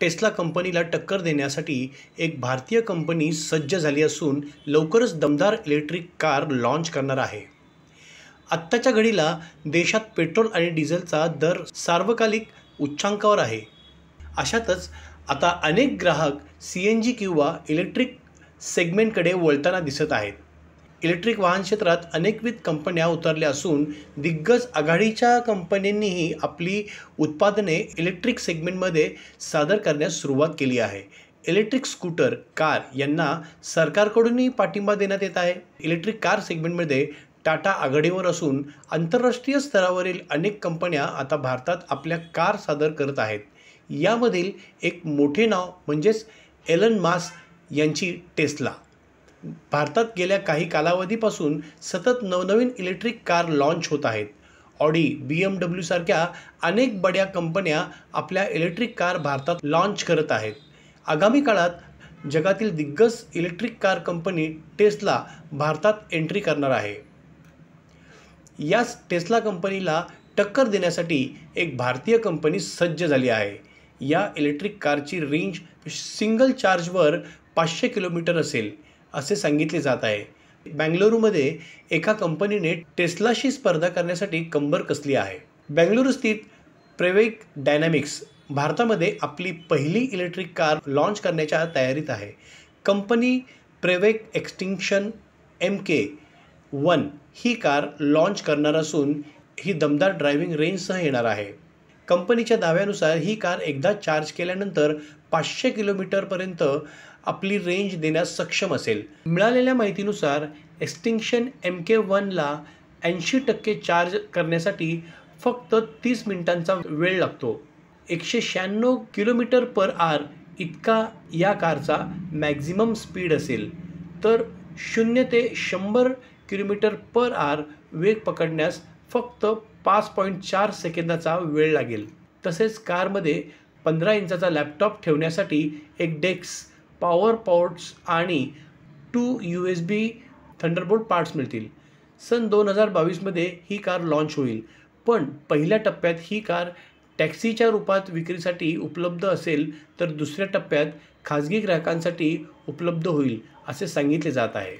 Tesla कंपनीला टक्कर देण्यासाठी एक भारतीय कंपनी सज्ज झाली असून लवकरच दमदार इलेक्ट्रिक कार लाँच करणार आहे आत्ताच्या घडीला देशात पेट्रोल आणि डिझेलचा दर सार्वकालिक उच्चांकावर आहे अशातच आता अनेक ग्राहक सी एन जी किंवा इलेक्ट्रिक सेगमेंटकडे वळताना दिसत आहेत इलेक्ट्रिक वाहन क्षेत्रात अनेकविध कंपन्या उतरल्या असून दिग्गज आघाडीच्या कंपन्यांनीही आपली उत्पादने इलेक्ट्रिक सेगमेंटमध्ये सादर करण्यास सुरुवात केली आहे इलेक्ट्रिक स्कूटर कार यांना सरकारकडूनही पाठिंबा देण्यात येत आहे इलेक्ट्रिक कार सेगमेंटमध्ये टाटा आघाडीवर असून आंतरराष्ट्रीय स्तरावरील अनेक कंपन्या आता भारतात आपल्या कार सादर करत आहेत यामधील एक मोठे नाव म्हणजेच एलन मास यांची टेस्ला भारतात गेल्या काही कालावधीपासून सतत नवनवीन इलेक्ट्रिक कार लाँच होत आहेत ऑडी बी एम सारख्या अनेक बड्या कंपन्या आपल्या इलेक्ट्रिक कार भारतात लॉन्च करत आहेत आगामी काळात जगातील दिग्गज इलेक्ट्रिक कार कंपनी टेस्ला भारतात एंट्री करणार आहे याच टेस्ला कंपनीला टक्कर देण्यासाठी एक भारतीय कंपनी सज्ज झाली आहे या इलेक्ट्रिक कारची रेंज सिंगल चार्जवर पाचशे किलोमीटर असेल असे सांगितले जात आहे बँगलुरूमध्ये एका कंपनीने टेस्लाशी स्पर्धा करण्यासाठी कंबर कसली आहे बेंगलुरू स्थित प्रेवेक डायनॅमिक्स भारतामध्ये आपली पहिली इलेक्ट्रिक कार लॉन्च करण्याच्या तयारीत आहे company Pravaig extinction M K one ही कार लॉन्च करणार असून ही दमदार ड्रायव्हिंग रेंजसह येणार आहे कंपनीच्या दाव्यानुसार ही कार एकदा चार्ज केल्यानंतर पाचशे किलोमीटरपर्यंत आपली रेंज देण्यास सक्षम असेल मिळालेल्या माहितीनुसार एक्स्टिंक्शन एम के वनला ऐंशी टक्के चार्ज करण्यासाठी फक्त तीस मिनिटांचा वेळ लागतो एकशे शहाण्णव किलोमीटर पर आर इतका या कारचा मॅक्झिमम स्पीड असेल तर शून्य ते शंभर किलोमीटर पर आर वेग पकडण्यास फक्त पाच पॉईंट चार सेकंदाचा वेळ लागेल तसेच कारमध्ये पंधरा इंचाचा लॅपटॉप ठेवण्यासाठी एक डेस्क पॉवर पॉर्ट्स आणि two U S B thunderbolt ports मिळतील सन दोन हजार बावीसमध्ये ही कार लॉन्च होईल पण पहिल्या टप्प्यात ही कार टॅक्सीच्या रूपात विक्रीसाठी उपलब्ध असेल तर दुसऱ्या टप्प्यात खाजगी ग्राहकांसाठी उपलब्ध होईल असे सांगितले जात आहे